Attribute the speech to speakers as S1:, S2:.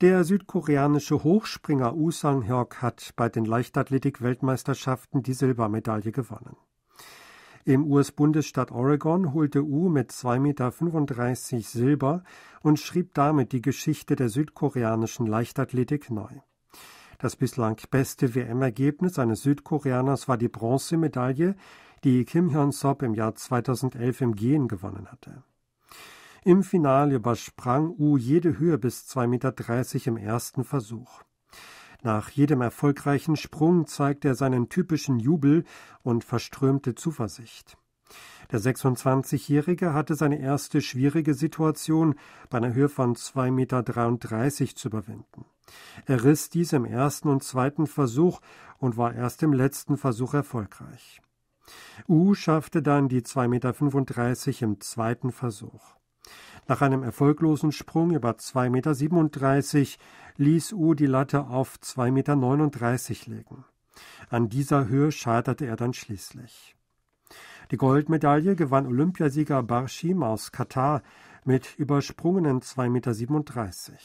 S1: Der südkoreanische Hochspringer Oh Sang-hyok hat bei den Leichtathletik-Weltmeisterschaften die Silbermedaille gewonnen. Im US-Bundesstaat Oregon holte U mit 2,35 Meter Silber und schrieb damit die Geschichte der südkoreanischen Leichtathletik neu. Das bislang beste WM-Ergebnis eines Südkoreaners war die Bronzemedaille, die Kim Hyun-sop im Jahr 2011 im Gehen gewonnen hatte. Im Finale übersprang U jede Höhe bis 2,30 Meter im ersten Versuch. Nach jedem erfolgreichen Sprung zeigte er seinen typischen Jubel und verströmte Zuversicht. Der 26-Jährige hatte seine erste schwierige Situation bei einer Höhe von 2,33 Meter zu überwinden. Er riss dies im ersten und zweiten Versuch und war erst im letzten Versuch erfolgreich. U schaffte dann die 2,35 Meter im zweiten Versuch. Nach einem erfolglosen Sprung über 2,37 Meter ließ U die Latte auf 2,39 Meter legen. An dieser Höhe scheiterte er dann schließlich. Die Goldmedaille gewann Olympiasieger Barshim aus Katar mit übersprungenen 2,37 Meter.